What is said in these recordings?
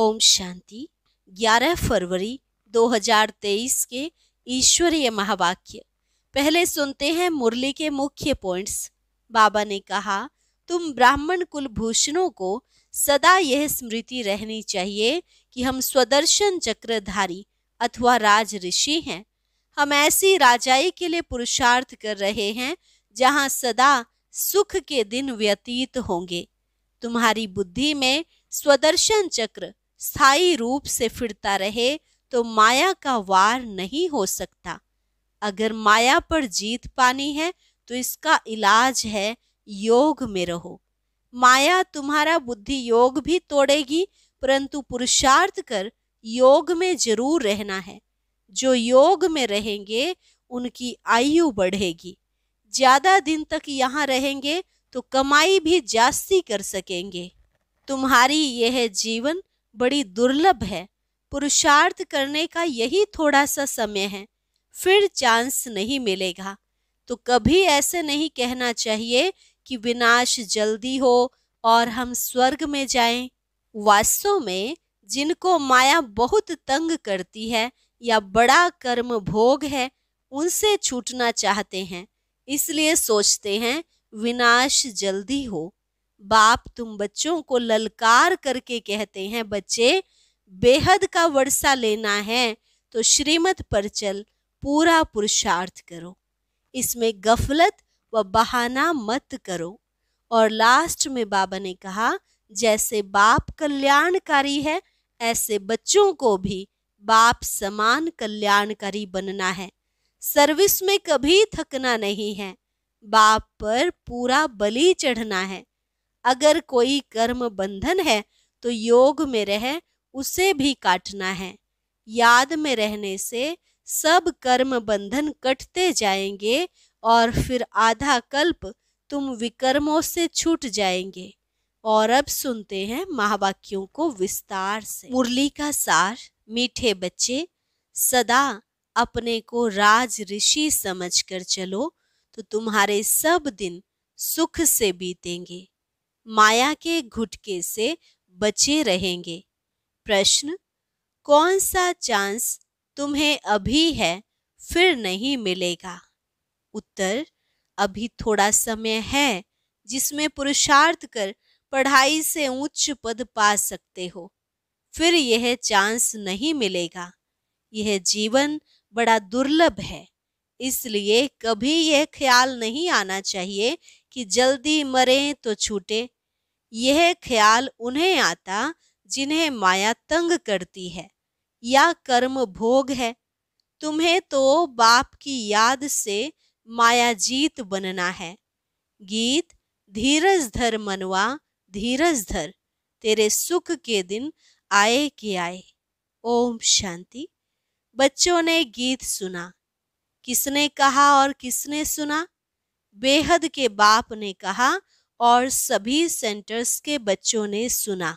ओम शांति 11 फरवरी 2023 के ईश्वरीय महावाक्य पहले सुनते हैं मुरली के मुख्य पॉइंट्स बाबा ने कहा तुम ब्राह्मण कुलभूषणों को सदा यह स्मृति रहनी चाहिए कि हम स्वदर्शन चक्रधारी अथवा राज ऋषि हैं हम ऐसी राजाई के लिए पुरुषार्थ कर रहे हैं जहाँ सदा सुख के दिन व्यतीत होंगे तुम्हारी बुद्धि में स्वदर्शन चक्र स्थायी रूप से फिरता रहे तो माया का वार नहीं हो सकता अगर माया पर जीत पानी है तो इसका इलाज है योग में रहो माया तुम्हारा बुद्धि योग भी तोड़ेगी परंतु पुरुषार्थ कर योग में जरूर रहना है जो योग में रहेंगे उनकी आयु बढ़ेगी ज्यादा दिन तक यहाँ रहेंगे तो कमाई भी जास्ती कर सकेंगे तुम्हारी यह जीवन बड़ी दुर्लभ है पुरुषार्थ करने का यही थोड़ा सा समय है फिर चांस नहीं मिलेगा तो कभी ऐसे नहीं कहना चाहिए कि विनाश जल्दी हो और हम स्वर्ग में जाएं। वास्तव में जिनको माया बहुत तंग करती है या बड़ा कर्म भोग है उनसे छूटना चाहते हैं इसलिए सोचते हैं विनाश जल्दी हो बाप तुम बच्चों को ललकार करके कहते हैं बच्चे बेहद का वर्षा लेना है तो श्रीमत पर चल पूरा पुरुषार्थ करो इसमें गफलत व बहाना मत करो और लास्ट में बाबा ने कहा जैसे बाप कल्याणकारी है ऐसे बच्चों को भी बाप समान कल्याणकारी बनना है सर्विस में कभी थकना नहीं है बाप पर पूरा बलि चढ़ना है अगर कोई कर्म बंधन है तो योग में रह उसे भी काटना है याद में रहने से सब कर्म बंधन कटते जाएंगे और फिर आधा कल्प तुम विकर्मों से छूट जाएंगे और अब सुनते हैं महावाक्यों को विस्तार से मुरली का सार मीठे बच्चे सदा अपने को राज ऋषि समझकर चलो तो तुम्हारे सब दिन सुख से बीतेंगे माया के घुटके से बचे रहेंगे प्रश्न कौन सा चांस तुम्हें अभी है फिर नहीं मिलेगा उत्तर अभी थोड़ा समय है जिसमें पुरुषार्थ कर पढ़ाई से उच्च पद पा सकते हो फिर यह चांस नहीं मिलेगा यह जीवन बड़ा दुर्लभ है इसलिए कभी यह ख्याल नहीं आना चाहिए कि जल्दी मरें तो छूटे यह ख्याल उन्हें आता जिन्हें माया तंग करती है या कर्म भोग है तुम्हें तो बाप की याद से माया जीत बनना है गीत धीरज धर मनवा धीरज धर तेरे सुख के दिन आए कि आए ओम शांति बच्चों ने गीत सुना किसने कहा और किसने सुना बेहद के बाप ने कहा और सभी सेंटर्स के बच्चों ने सुना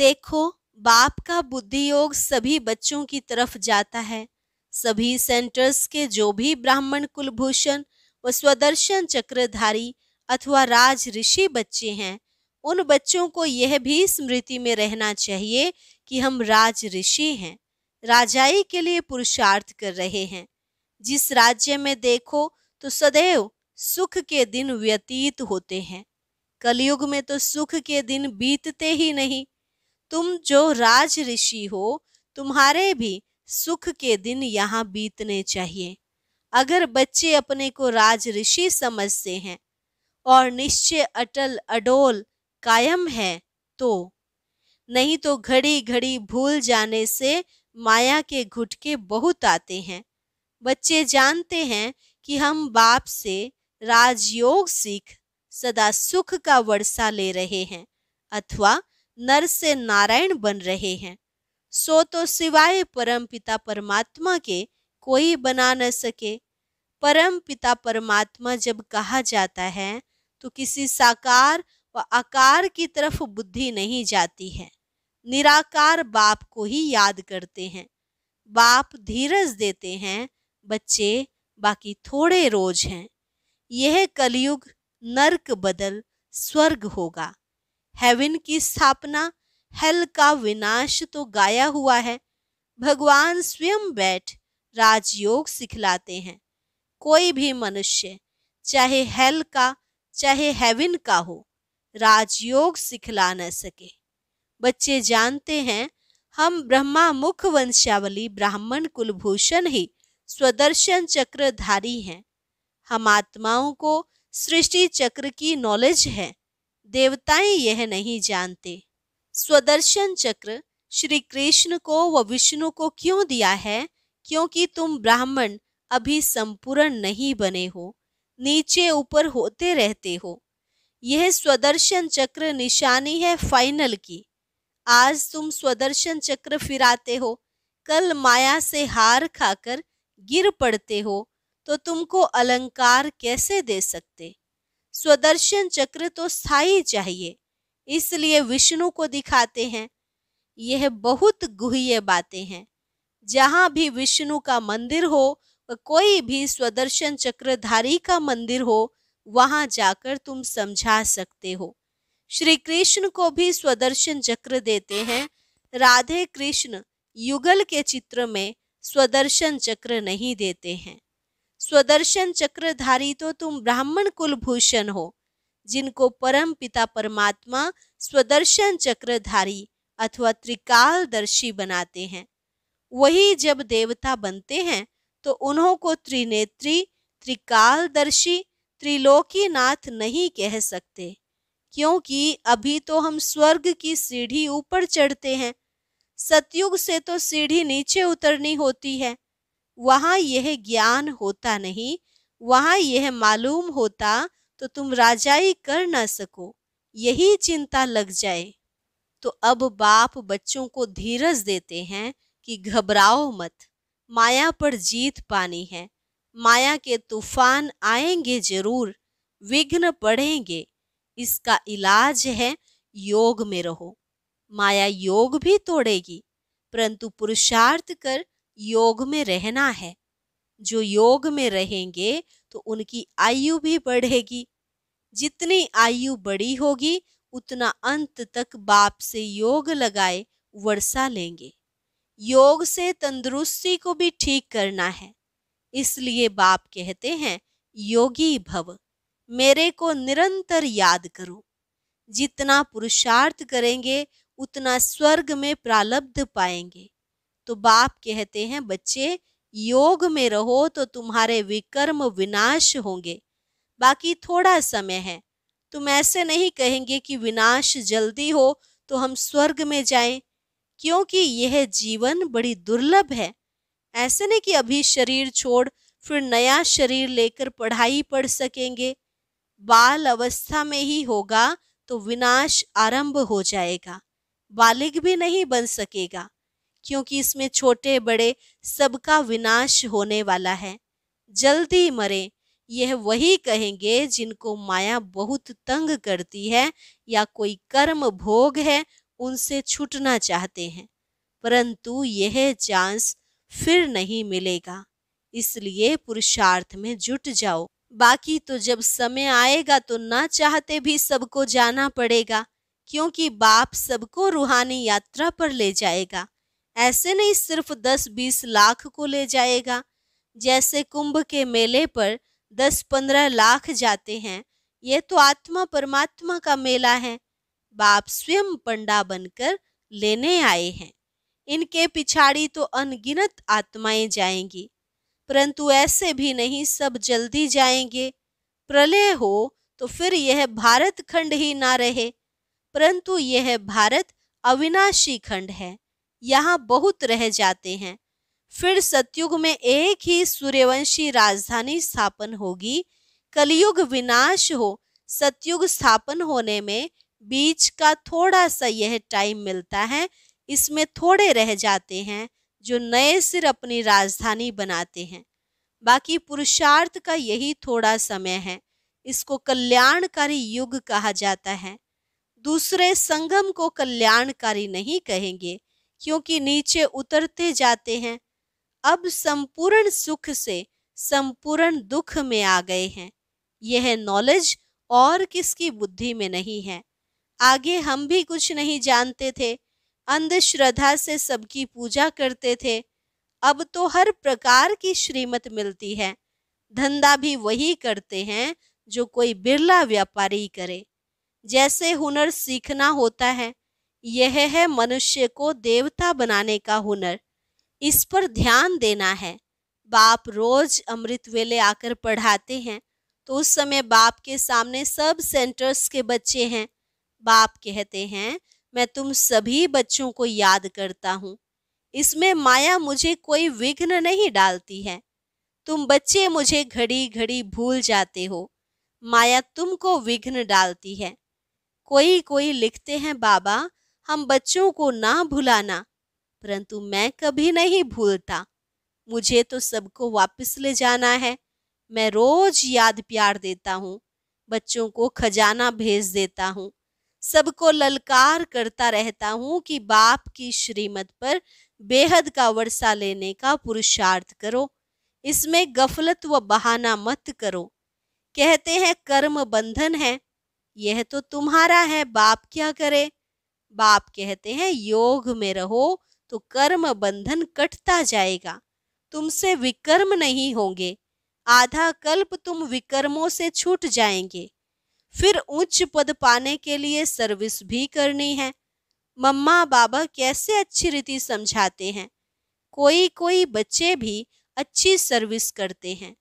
देखो बाप का बुद्धि योग सभी बच्चों की तरफ जाता है सभी सेंटर्स के जो भी ब्राह्मण कुलभूषण व स्वदर्शन चक्रधारी अथवा राज ऋषि बच्चे हैं उन बच्चों को यह भी स्मृति में रहना चाहिए कि हम राज ऋषि हैं राजाई के लिए पुरुषार्थ कर रहे हैं जिस राज्य में देखो तो सदैव सुख के दिन व्यतीत होते हैं कलयुग में तो सुख के दिन बीतते ही नहीं तुम जो राज ऋषि हो तुम्हारे भी सुख के दिन यहाँ बीतने चाहिए अगर बच्चे अपने को राज ऋषि समझते हैं और निश्चय अटल अडोल कायम है तो नहीं तो घड़ी घड़ी भूल जाने से माया के घुटके बहुत आते हैं बच्चे जानते हैं कि हम बाप से राजयोग सीख सदा सुख का वर्षा ले रहे हैं अथवा नर से नारायण बन रहे हैं सो तो सिवाय परम पिता परमात्मा के कोई बना न सके परम पिता परमात्मा जब कहा जाता है तो किसी साकार व आकार की तरफ बुद्धि नहीं जाती है निराकार बाप को ही याद करते हैं बाप धीरज देते हैं बच्चे बाकी थोड़े रोज हैं यह कलयुग नर्क बदल स्वर्ग होगा हेविन की स्थापना हेल का विनाश तो गाया हुआ है भगवान स्वयं बैठ राजयोग सिखलाते हैं कोई भी मनुष्य चाहे हेल का चाहे हेविन का हो राजयोग सिखला न सके बच्चे जानते हैं हम ब्रह्मा मुख वंशावली ब्राह्मण कुलभूषण ही स्वदर्शन चक्रधारी हैं हम आत्माओं को सृष्टि चक्र की नॉलेज है देवताएं यह नहीं जानते स्वदर्शन चक्र श्री कृष्ण को व विष्णु को क्यों दिया है क्योंकि तुम ब्राह्मण अभी संपूर्ण नहीं बने हो नीचे ऊपर होते रहते हो यह स्वदर्शन चक्र निशानी है फाइनल की आज तुम स्वदर्शन चक्र फिराते हो कल माया से हार खाकर गिर पड़ते हो तो तुमको अलंकार कैसे दे सकते स्वदर्शन चक्र तो स्थायी चाहिए इसलिए विष्णु को दिखाते हैं यह बहुत गुह्य बातें हैं जहाँ भी विष्णु का मंदिर हो कोई भी स्वदर्शन चक्रधारी का मंदिर हो वहाँ जाकर तुम समझा सकते हो श्री कृष्ण को भी स्वदर्शन चक्र देते हैं राधे कृष्ण युगल के चित्र में स्वदर्शन चक्र नहीं देते हैं स्वदर्शन चक्रधारी तो तुम ब्राह्मण कुलभूषण हो जिनको परम पिता परमात्मा स्वदर्शन चक्रधारी अथवा त्रिकालदर्शी बनाते हैं वही जब देवता बनते हैं तो उन्हों को त्रिनेत्री त्रिकालदर्शी त्रिलोकीनाथ नहीं कह सकते क्योंकि अभी तो हम स्वर्ग की सीढ़ी ऊपर चढ़ते हैं सतयुग से तो सीढ़ी नीचे उतरनी होती है वहाँ यह ज्ञान होता नहीं वहाँ यह मालूम होता तो तुम राजाई कर ना सको यही चिंता लग जाए तो अब बाप बच्चों को धीरज देते हैं कि घबराओ मत माया पर जीत पानी है माया के तूफान आएंगे जरूर विघ्न पड़ेंगे इसका इलाज है योग में रहो माया योग भी तोड़ेगी परंतु पुरुषार्थ कर योग में रहना है जो योग में रहेंगे तो उनकी आयु भी बढ़ेगी जितनी आयु बड़ी होगी उतना अंत तक बाप से योग लगाए वर्षा लेंगे योग से तंदुरुस्ती को भी ठीक करना है इसलिए बाप कहते हैं योगी भव मेरे को निरंतर याद करो जितना पुरुषार्थ करेंगे उतना स्वर्ग में प्रालब्ध पाएंगे तो बाप कहते हैं बच्चे योग में रहो तो तुम्हारे विकर्म विनाश होंगे बाकी थोड़ा समय है तुम ऐसे नहीं कहेंगे कि विनाश जल्दी हो तो हम स्वर्ग में जाएं क्योंकि यह जीवन बड़ी दुर्लभ है ऐसे नहीं कि अभी शरीर छोड़ फिर नया शरीर लेकर पढ़ाई पढ़ सकेंगे बाल अवस्था में ही होगा तो विनाश आरंभ हो जाएगा बालिग भी नहीं बन सकेगा क्योंकि इसमें छोटे बड़े सबका विनाश होने वाला है जल्दी मरे यह वही कहेंगे जिनको माया बहुत तंग करती है या कोई कर्म भोग है उनसे छूटना चाहते हैं परंतु यह चांस फिर नहीं मिलेगा इसलिए पुरुषार्थ में जुट जाओ बाकी तो जब समय आएगा तो ना चाहते भी सबको जाना पड़ेगा क्योंकि बाप सबको रूहानी यात्रा पर ले जाएगा ऐसे नहीं सिर्फ दस बीस लाख को ले जाएगा जैसे कुंभ के मेले पर दस पंद्रह लाख जाते हैं ये तो आत्मा परमात्मा का मेला है बाप स्वयं पंडा बनकर लेने आए हैं इनके पिछाड़ी तो अनगिनत आत्माएं जाएंगी परंतु ऐसे भी नहीं सब जल्दी जाएंगे प्रलय हो तो फिर यह भारत खंड ही ना रहे परंतु यह भारत अविनाशी खंड है यहाँ बहुत रह जाते हैं फिर सतयुग में एक ही सूर्यवंशी राजधानी स्थापन होगी कलयुग विनाश हो सतयुग स्थापन होने में बीच का थोड़ा सा यह टाइम मिलता है इसमें थोड़े रह जाते हैं जो नए सिर अपनी राजधानी बनाते हैं बाकी पुरुषार्थ का यही थोड़ा समय है इसको कल्याणकारी युग कहा जाता है दूसरे संगम को कल्याणकारी नहीं कहेंगे क्योंकि नीचे उतरते जाते हैं अब संपूर्ण सुख से संपूर्ण दुख में आ गए हैं यह नॉलेज और किसकी बुद्धि में नहीं है आगे हम भी कुछ नहीं जानते थे अंधश्रद्धा से सबकी पूजा करते थे अब तो हर प्रकार की श्रीमत मिलती है धंधा भी वही करते हैं जो कोई बिरला व्यापारी करे जैसे हुनर सीखना होता है यह है मनुष्य को देवता बनाने का हुनर इस पर ध्यान देना है बाप रोज अमृत वेले आकर पढ़ाते हैं तो उस समय बाप के सामने सब सेंटर्स के बच्चे हैं बाप कहते हैं मैं तुम सभी बच्चों को याद करता हूँ इसमें माया मुझे कोई विघ्न नहीं डालती है तुम बच्चे मुझे घड़ी घड़ी भूल जाते हो माया तुमको विघ्न डालती है कोई कोई लिखते हैं बाबा हम बच्चों को ना भुलाना परंतु मैं कभी नहीं भूलता मुझे तो सबको वापस ले जाना है मैं रोज याद प्यार देता हूँ बच्चों को खजाना भेज देता हूँ सबको ललकार करता रहता हूँ कि बाप की श्रीमत पर बेहद का वर्षा लेने का पुरुषार्थ करो इसमें गफलत व बहाना मत करो कहते हैं कर्म बंधन है यह तो तुम्हारा है बाप क्या करे बाप कहते हैं योग में रहो तो कर्म बंधन कटता जाएगा तुमसे विकर्म नहीं होंगे आधा कल्प तुम विकर्मों से छूट जाएंगे फिर उच्च पद पाने के लिए सर्विस भी करनी है मम्मा बाबा कैसे अच्छी रीति समझाते हैं कोई कोई बच्चे भी अच्छी सर्विस करते हैं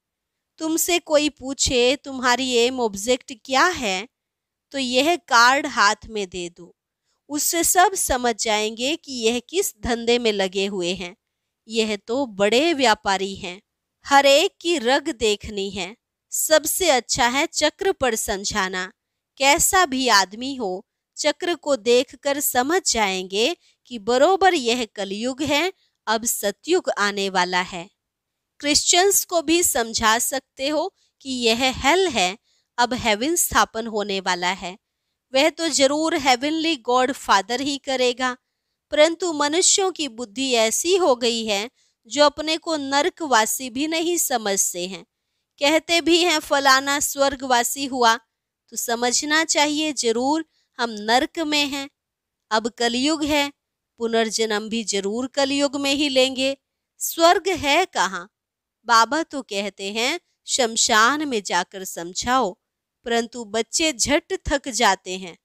तुमसे कोई पूछे तुम्हारी एम ऑब्जेक्ट क्या है तो यह कार्ड हाथ में दे दो उससे सब समझ जाएंगे कि यह किस धंधे में लगे हुए हैं यह तो बड़े व्यापारी हैं हर एक की रग देखनी है सबसे अच्छा है चक्र पर समझाना कैसा भी आदमी हो चक्र को देखकर समझ जाएंगे कि बरोबर यह कलयुग है अब सतयुग आने वाला है क्रिश्चियंस को भी समझा सकते हो कि यह हेल है अब हेविन स्थापन होने वाला है वह तो जरूर हेवनली गॉड फादर ही करेगा परंतु मनुष्यों की बुद्धि ऐसी हो गई है जो अपने को नरकवासी भी नहीं समझते हैं कहते भी हैं फलाना स्वर्गवासी हुआ तो समझना चाहिए जरूर हम नरक में हैं अब कलयुग है पुनर्जन्म भी जरूर कलयुग में ही लेंगे स्वर्ग है कहाँ बाबा तो कहते हैं शमशान में जाकर समझाओ परंतु बच्चे झट थक जाते हैं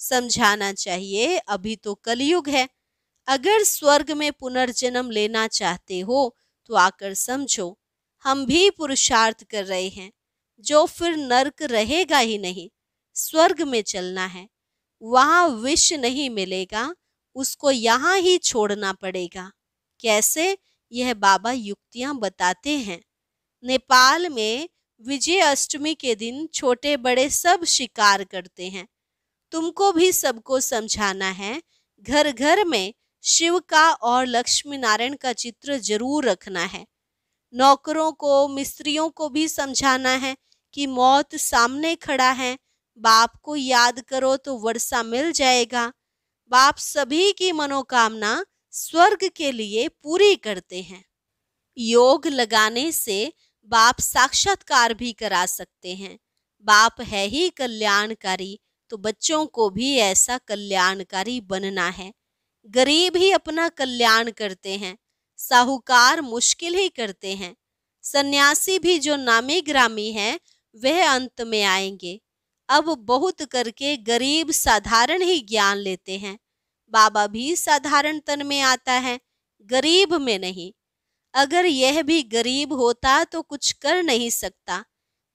समझाना चाहिए अभी तो कलयुग है अगर स्वर्ग में पुनर्जन्म लेना चाहते हो तो आकर समझो हम भी पुरुषार्थ कर रहे हैं जो फिर नरक रहेगा ही नहीं स्वर्ग में चलना है वहाँ विष नहीं मिलेगा उसको यहाँ ही छोड़ना पड़ेगा कैसे यह बाबा युक्तियाँ बताते हैं नेपाल में विजय अष्टमी के दिन छोटे बड़े सब शिकार करते हैं तुमको भी सबको समझाना है घर घर में शिव का और लक्ष्मी नारायण का चित्र जरूर रखना है नौकरों को मिस्त्रियों को भी समझाना है कि मौत सामने खड़ा है बाप को याद करो तो वर्षा मिल जाएगा बाप सभी की मनोकामना स्वर्ग के लिए पूरी करते हैं योग लगाने से बाप साक्षात्कार भी करा सकते हैं बाप है ही कल्याणकारी तो बच्चों को भी ऐसा कल्याणकारी बनना है गरीब ही अपना कल्याण करते हैं साहूकार मुश्किल ही करते हैं सन्यासी भी जो नामी ग्रामी हैं वह अंत में आएंगे अब बहुत करके गरीब साधारण ही ज्ञान लेते हैं बाबा भी साधारण तन में आता है गरीब में नहीं अगर यह भी गरीब होता तो कुछ कर नहीं सकता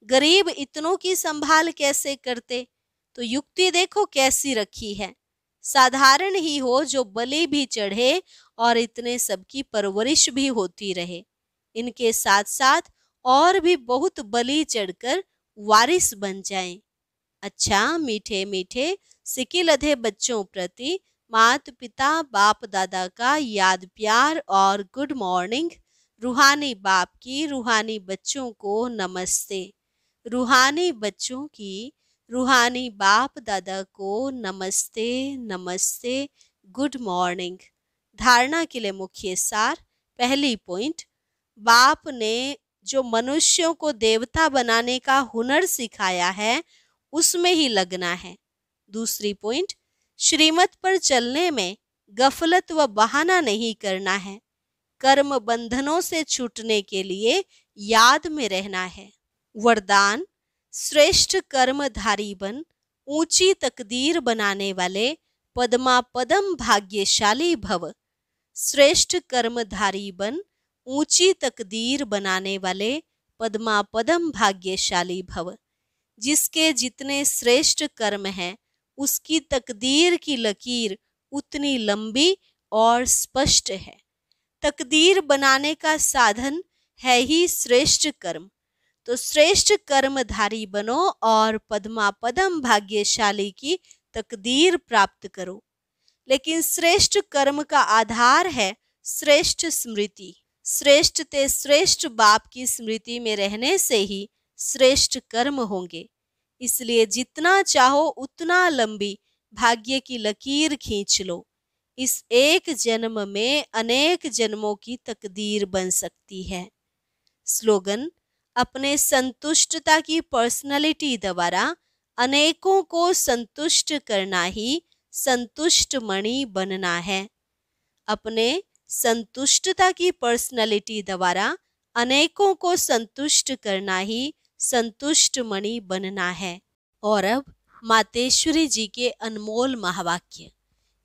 गरीब इतनों की संभाल कैसे करते तो युक्ति देखो कैसी रखी है साधारण ही हो जो बलि भी चढ़े और इतने सबकी परवरिश भी होती रहे इनके साथ साथ और भी बहुत बलि चढ़कर वारिस बन जाए अच्छा मीठे मीठे अधे बच्चों प्रति मात पिता बाप दादा का याद प्यार और गुड मॉर्निंग रूहानी बाप की रूहानी बच्चों को नमस्ते रूहानी बच्चों की रूहानी बाप दादा को नमस्ते नमस्ते गुड मॉर्निंग धारणा के लिए मुख्य सार पहली पॉइंट बाप ने जो मनुष्यों को देवता बनाने का हुनर सिखाया है उसमें ही लगना है दूसरी पॉइंट श्रीमत पर चलने में गफलत व बहाना नहीं करना है कर्म बंधनों से छूटने के लिए याद में रहना है वरदान श्रेष्ठ कर्मधारी बन ऊंची तकदीर बनाने वाले पदमा पदम भाग्यशाली भव श्रेष्ठ कर्मधारी बन ऊंची तकदीर बनाने वाले पदमा पदम भाग्यशाली भव जिसके जितने श्रेष्ठ कर्म हैं उसकी तकदीर की लकीर उतनी लंबी और स्पष्ट है तकदीर बनाने का साधन है ही श्रेष्ठ कर्म तो श्रेष्ठ कर्मधारी बनो और पद्मा पदम भाग्यशाली की तकदीर प्राप्त करो लेकिन श्रेष्ठ कर्म का आधार है श्रेष्ठ स्मृति श्रेष्ठ ते श्रेष्ठ बाप की स्मृति में रहने से ही श्रेष्ठ कर्म होंगे इसलिए जितना चाहो उतना लंबी भाग्य की लकीर खींच लो इस एक जन्म में अनेक जन्मों की तकदीर बन सकती है स्लोगन अपने संतुष्टता की पर्सनालिटी द्वारा अनेकों को संतुष्ट करना ही संतुष्ट मणि बनना है अपने संतुष्टता की पर्सनालिटी द्वारा अनेकों को संतुष्ट करना ही संतुष्ट मणि बनना है और अब मातेश्वरी जी के अनमोल महावाक्य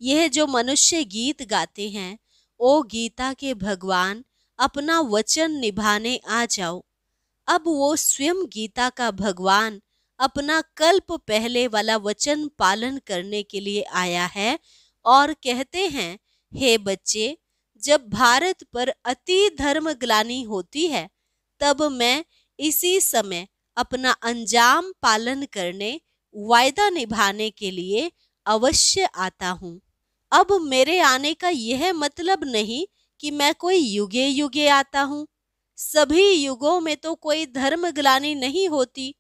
यह जो मनुष्य गीत गाते हैं ओ गीता के भगवान अपना वचन निभाने आ जाओ अब वो स्वयं गीता का भगवान अपना कल्प पहले वाला वचन पालन करने के लिए आया है और कहते हैं हे बच्चे जब भारत पर अति धर्म ग्लानी होती है तब मैं इसी समय अपना अंजाम पालन करने वायदा निभाने के लिए अवश्य आता हूँ अब मेरे आने का यह मतलब नहीं कि मैं कोई युगे युगे आता हूँ सभी युगों में तो कोई धर्म ग्लानी नहीं होती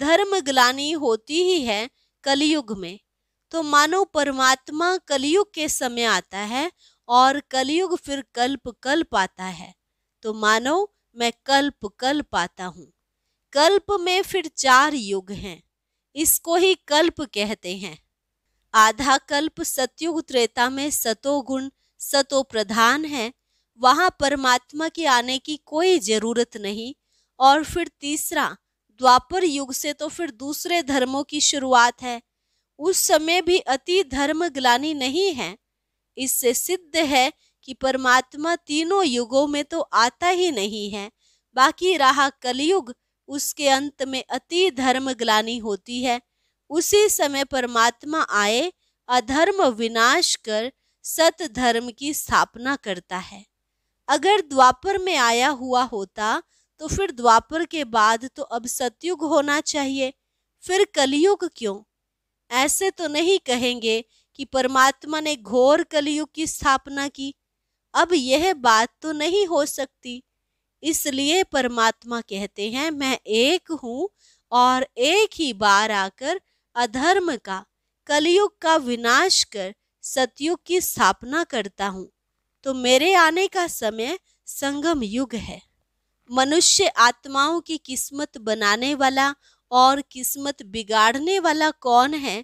धर्म ग्लानी होती ही है कलयुग में तो मानो परमात्मा कलयुग के समय आता है और कलयुग फिर कल्प कल्प आता है तो मानो मैं कल्प कल्प आता हूँ कल्प में फिर चार युग हैं इसको ही कल्प कहते हैं आधा कल्प सतयुग त्रेता में सतो गुण सतो प्रधान है वहाँ परमात्मा के आने की कोई जरूरत नहीं और फिर तीसरा द्वापर युग से तो फिर दूसरे धर्मों की शुरुआत है उस समय भी अति धर्म ग्लानी नहीं है इससे सिद्ध है कि परमात्मा तीनों युगों में तो आता ही नहीं है बाकी रहा कलयुग उसके अंत में अति धर्म ग्लानी होती है उसी समय परमात्मा आए अधर्म विनाश कर सत धर्म की स्थापना करता है अगर द्वापर में आया हुआ होता तो फिर द्वापर के बाद तो अब सतयुग होना चाहिए फिर कलयुग क्यों ऐसे तो नहीं कहेंगे कि परमात्मा ने घोर कलयुग की स्थापना की अब यह बात तो नहीं हो सकती इसलिए परमात्मा कहते हैं मैं एक हूँ और एक ही बार आकर अधर्म का कलयुग का विनाश कर सतयुग की स्थापना करता हूँ तो मेरे आने का समय संगम युग है मनुष्य आत्माओं की किस्मत बनाने वाला और किस्मत बिगाड़ने वाला कौन है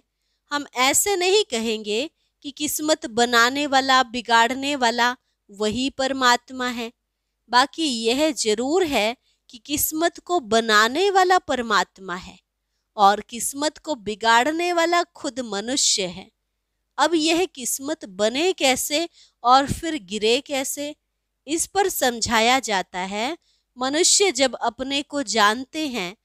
हम ऐसे नहीं कहेंगे कि किस्मत बनाने वाला बिगाड़ने वाला वही परमात्मा है बाकी यह जरूर है कि किस्मत को बनाने वाला परमात्मा है और किस्मत को बिगाड़ने वाला खुद मनुष्य है अब यह किस्मत बने कैसे और फिर गिरे कैसे इस पर समझाया जाता है मनुष्य जब अपने को जानते हैं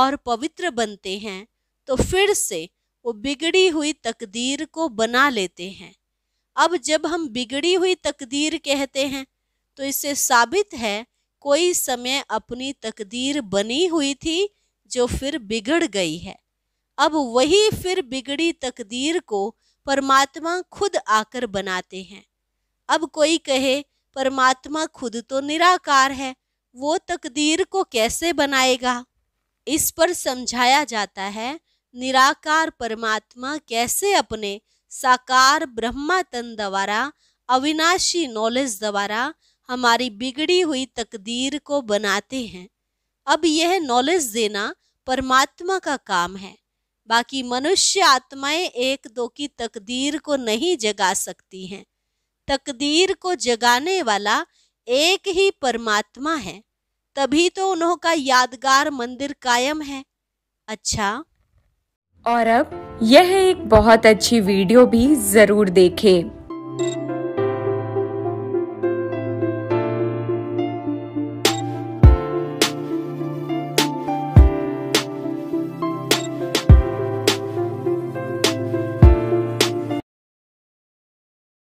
और पवित्र बनते हैं तो फिर से वो बिगड़ी हुई तकदीर को बना लेते हैं अब जब हम बिगड़ी हुई तकदीर कहते हैं तो इससे साबित है कोई समय अपनी तकदीर बनी हुई थी जो फिर बिगड़ गई है अब वही फिर बिगड़ी तकदीर को परमात्मा खुद आकर बनाते हैं अब कोई कहे परमात्मा खुद तो निराकार है वो तकदीर को कैसे बनाएगा इस पर समझाया जाता है निराकार परमात्मा कैसे अपने साकार ब्रह्मातन द्वारा अविनाशी नॉलेज द्वारा हमारी बिगड़ी हुई तकदीर को बनाते हैं अब यह नॉलेज देना परमात्मा का काम है बाकी मनुष्य आत्माएं एक दो की तकदीर को नहीं जगा सकती हैं तकदीर को जगाने वाला एक ही परमात्मा है तभी तो उन्हों का यादगार मंदिर कायम है अच्छा और अब यह एक बहुत अच्छी वीडियो भी जरूर देखें